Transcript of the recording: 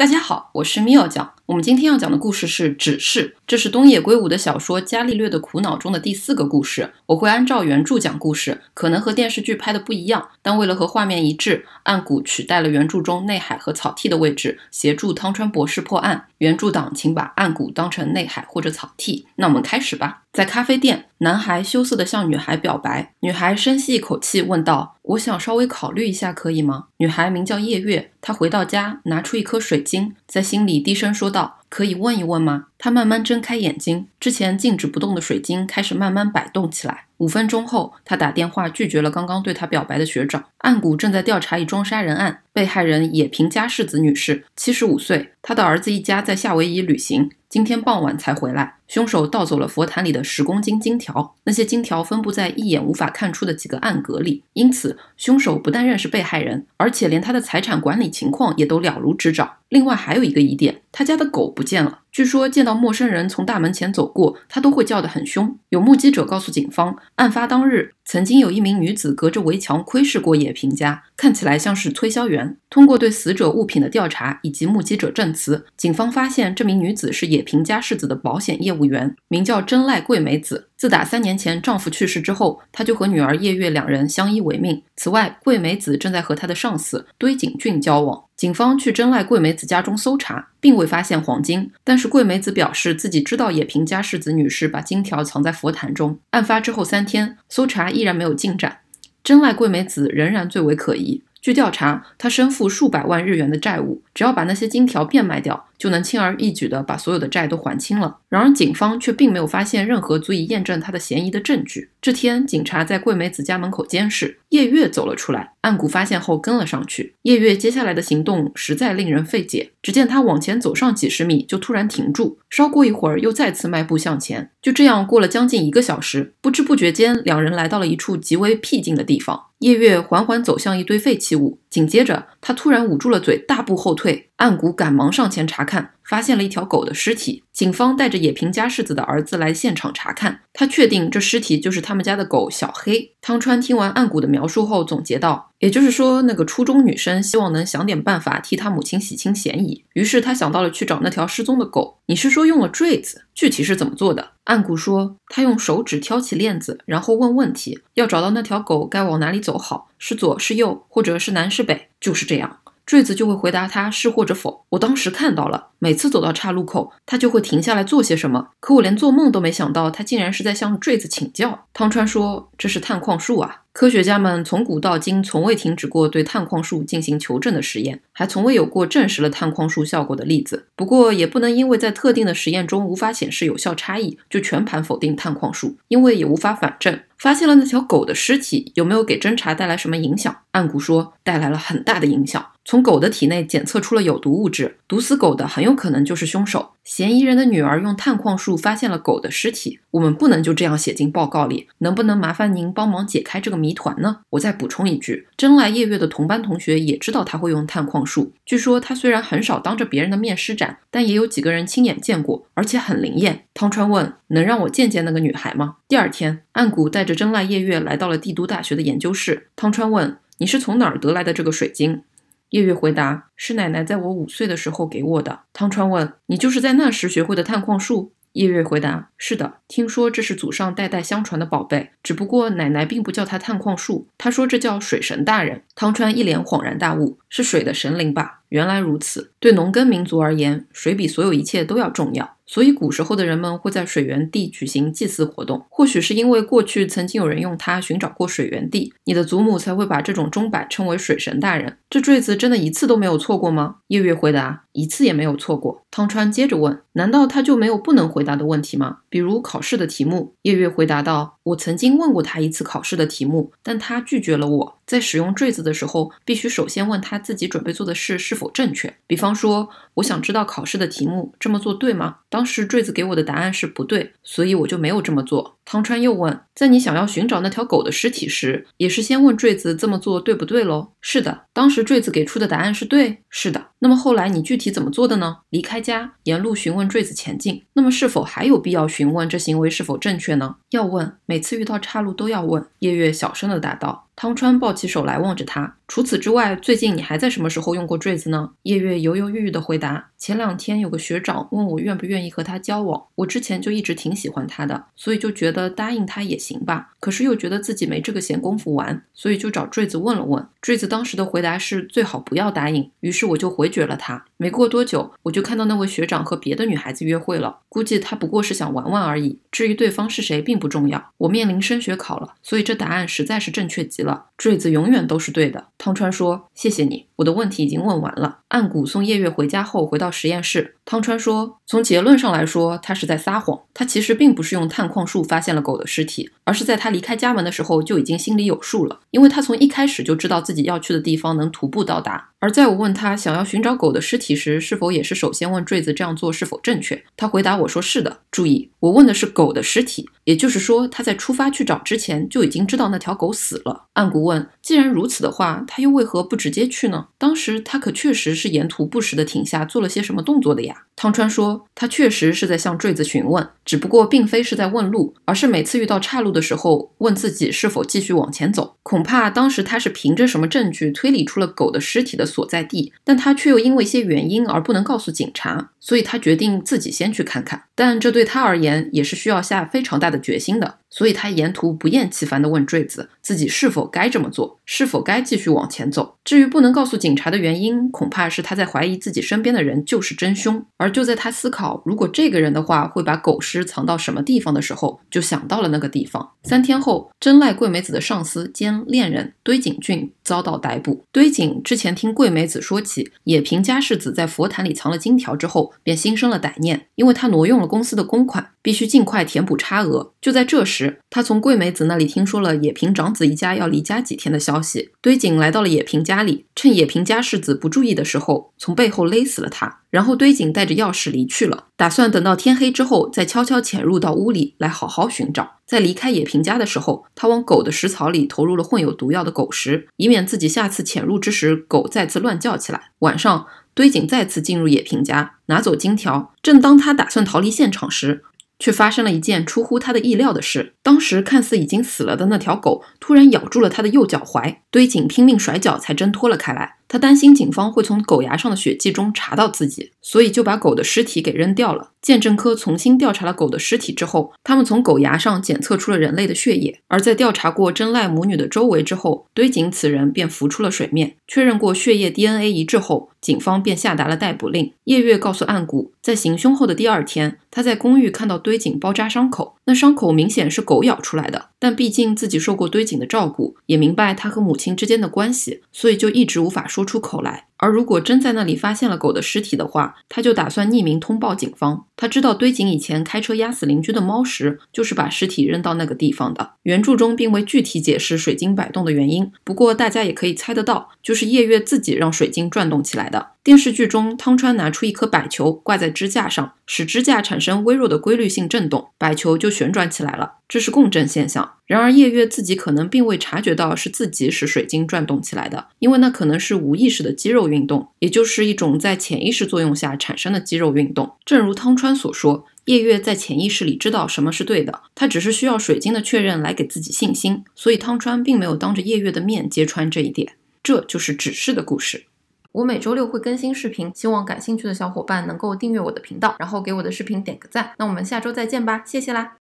大家好，我是米奥酱。我们今天要讲的故事是指示，这是东野圭吾的小说《伽利略的苦恼》中的第四个故事。我会按照原著讲故事，可能和电视剧拍的不一样，但为了和画面一致，暗谷取代了原著中内海和草剃的位置，协助汤川博士破案。原著党请把暗谷当成内海或者草剃。那我们开始吧。在咖啡店，男孩羞涩地向女孩表白，女孩深吸一口气问道。我想稍微考虑一下，可以吗？女孩名叫夜月，她回到家，拿出一颗水晶，在心里低声说道：“可以问一问吗？”她慢慢睁开眼睛，之前静止不动的水晶开始慢慢摆动起来。五分钟后，她打电话拒绝了刚刚对她表白的学长。岸谷正在调查一桩杀人案，被害人野平家世子女士，七十五岁，她的儿子一家在夏威夷旅行，今天傍晚才回来。凶手盗走了佛坛里的十公斤金条，那些金条分布在一眼无法看出的几个暗格里，因此凶手不但认识被害人，而且连他的财产管理情况也都了如指掌。另外还有一个疑点，他家的狗不见了。据说见到陌生人从大门前走过，他都会叫得很凶。有目击者告诉警方，案发当日曾经有一名女子隔着围墙窥视过野平家，看起来像是推销员。通过对死者物品的调查以及目击者证词，警方发现这名女子是野平家世子的保险业务。务员名叫真赖桂美子，自打三年前丈夫去世之后，她就和女儿叶月两人相依为命。此外，桂美子正在和她的上司堆井俊交往。警方去真赖桂美子家中搜查，并未发现黄金，但是桂美子表示自己知道野平家世子女士把金条藏在佛坛中。案发之后三天，搜查依然没有进展，真赖桂美子仍然最为可疑。据调查，她身负数百万日元的债务，只要把那些金条变卖掉。就能轻而易举地把所有的债都还清了。然而，警方却并没有发现任何足以验证他的嫌疑的证据。这天，警察在桂美子家门口监视，夜月走了出来。岸谷发现后跟了上去。夜月接下来的行动实在令人费解。只见他往前走上几十米，就突然停住，稍过一会儿又再次迈步向前。就这样过了将近一个小时，不知不觉间，两人来到了一处极为僻静的地方。夜月缓缓走向一堆废弃物，紧接着他突然捂住了嘴，大步后退。岸谷赶忙上前查看，发现了一条狗的尸体。警方带着野平家世子的儿子来现场查看，他确定这尸体就是他们家的狗小黑。汤川听完岸谷的描述后总结道：“也就是说，那个初中女生希望能想点办法替她母亲洗清嫌疑，于是他想到了去找那条失踪的狗。你是说用了坠子？具体是怎么做的？”岸谷说：“他用手指挑起链子，然后问问题，要找到那条狗该往哪里走好，是左是右，或者是南是北？就是这样。”坠子就会回答他是或者否。我当时看到了，每次走到岔路口，他就会停下来做些什么。可我连做梦都没想到，他竟然是在向坠子请教。汤川说：“这是探矿术啊！科学家们从古到今从未停止过对探矿术进行求证的实验，还从未有过证实了探矿术效果的例子。不过，也不能因为在特定的实验中无法显示有效差异，就全盘否定探矿术，因为也无法反证。”发现了那条狗的尸体，有没有给侦查带来什么影响？岸谷说带来了很大的影响，从狗的体内检测出了有毒物质，毒死狗的很有可能就是凶手。嫌疑人的女儿用探矿术发现了狗的尸体，我们不能就这样写进报告里，能不能麻烦您帮忙解开这个谜团呢？我再补充一句，真来夜月的同班同学也知道他会用探矿术，据说他虽然很少当着别人的面施展，但也有几个人亲眼见过，而且很灵验。汤川问：“能让我见见那个女孩吗？”第二天，岸谷带着真濑夜月来到了帝都大学的研究室。汤川问：“你是从哪儿得来的这个水晶？”夜月回答：“是奶奶在我五岁的时候给我的。”汤川问：“你就是在那时学会的探矿术？”夜月回答：“是的，听说这是祖上代代相传的宝贝，只不过奶奶并不叫它探矿术，她说这叫水神大人。”汤川一脸恍然大悟：“是水的神灵吧？原来如此。对农耕民族而言，水比所有一切都要重要。”所以古时候的人们会在水源地举行祭祀活动，或许是因为过去曾经有人用它寻找过水源地。你的祖母才会把这种钟摆称为水神大人。这坠子真的一次都没有错过吗？夜月回答：一次也没有错过。汤川接着问：难道他就没有不能回答的问题吗？比如考试的题目？夜月回答道：我曾经问过他一次考试的题目，但他拒绝了。我在使用坠子的时候，必须首先问他自己准备做的事是否正确。比方说，我想知道考试的题目这么做对吗？当当时坠子给我的答案是不对，所以我就没有这么做。汤川又问：“在你想要寻找那条狗的尸体时，也是先问坠子这么做对不对喽？”“是的，当时坠子给出的答案是对。”“是的，那么后来你具体怎么做的呢？”“离开家，沿路询问坠子前进。”“那么是否还有必要询问这行为是否正确呢？”“要问，每次遇到岔路都要问。”夜月小声地答道。汤川抱起手来望着他：“除此之外，最近你还在什么时候用过坠子呢？”夜月犹犹豫豫地回答：“前两天有个学长问我愿不愿意和他交往，我之前就一直挺喜欢他的，所以就觉得。”答应他也行吧，可是又觉得自己没这个闲工夫玩，所以就找坠子问了问。坠子当时的回答是最好不要答应，于是我就回绝了他。没过多久，我就看到那位学长和别的女孩子约会了。估计他不过是想玩玩而已。至于对方是谁，并不重要。我面临升学考了，所以这答案实在是正确极了。坠子永远都是对的。汤川说：“谢谢你，我的问题已经问完了。”岸谷送夜月回家后，回到实验室，汤川说：“从结论上来说，他是在撒谎。他其实并不是用探矿术发现了狗的尸体，而是在他离开家门的时候就已经心里有数了。因为他从一开始就知道自己要去的地方能徒步到达。而在我问他想要寻找狗的尸体。”其实是否也是首先问坠子这样做是否正确？他回答我说是的。注意，我问的是狗的尸体，也就是说他在出发去找之前就已经知道那条狗死了。岸谷问：既然如此的话，他又为何不直接去呢？当时他可确实是沿途不时的停下做了些什么动作的呀。汤川说，他确实是在向坠子询问，只不过并非是在问路，而是每次遇到岔路的时候问自己是否继续往前走。恐怕当时他是凭着什么证据推理出了狗的尸体的所在地，但他却又因为一些原。原因而不能告诉警察，所以他决定自己先去看看。但这对他而言，也是需要下非常大的决心的。所以他沿途不厌其烦的问坠子，自己是否该这么做，是否该继续往前走。至于不能告诉警察的原因，恐怕是他在怀疑自己身边的人就是真凶。而就在他思考如果这个人的话会把狗尸藏到什么地方的时候，就想到了那个地方。三天后，真赖桂美子的上司兼恋人堆井俊遭到逮捕。堆井之前听桂美子说起野平家世子在佛坛里藏了金条之后，便心生了歹念，因为他挪用了公司的公款。必须尽快填补差额。就在这时，他从桂美子那里听说了野平长子一家要离家几天的消息。堆井来到了野平家里，趁野平家世子不注意的时候，从背后勒死了他，然后堆井带着钥匙离去了，打算等到天黑之后再悄悄潜入到屋里来好好寻找。在离开野平家的时候，他往狗的食槽里投入了混有毒药的狗食，以免自己下次潜入之时狗再次乱叫起来。晚上，堆井再次进入野平家，拿走金条。正当他打算逃离现场时，却发生了一件出乎他的意料的事。当时看似已经死了的那条狗，突然咬住了他的右脚踝，堆紧拼命甩脚才挣脱了开来。他担心警方会从狗牙上的血迹中查到自己，所以就把狗的尸体给扔掉了。鉴证科重新调查了狗的尸体之后，他们从狗牙上检测出了人类的血液。而在调查过真赖母女的周围之后，堆井此人便浮出了水面。确认过血液 DNA 一致后，警方便下达了逮捕令。夜月告诉岸谷，在行凶后的第二天，他在公寓看到堆井包扎伤口。那伤口明显是狗咬出来的，但毕竟自己受过堆井的照顾，也明白他和母亲之间的关系，所以就一直无法说出口来。而如果真在那里发现了狗的尸体的话，他就打算匿名通报警方。他知道堆井以前开车压死邻居的猫时，就是把尸体扔到那个地方的。原著中并未具体解释水晶摆动的原因，不过大家也可以猜得到，就是夜月自己让水晶转动起来的。电视剧中，汤川拿出一颗摆球挂在支架上，使支架产生微弱的规律性震动，摆球就旋转起来了，这是共振现象。然而夜月自己可能并未察觉到是自己使水晶转动起来的，因为那可能是无意识的肌肉。运动，也就是一种在潜意识作用下产生的肌肉运动。正如汤川所说，夜月在潜意识里知道什么是对的，他只是需要水晶的确认来给自己信心。所以汤川并没有当着夜月的面揭穿这一点。这就是指示的故事。我每周六会更新视频，希望感兴趣的小伙伴能够订阅我的频道，然后给我的视频点个赞。那我们下周再见吧，谢谢啦。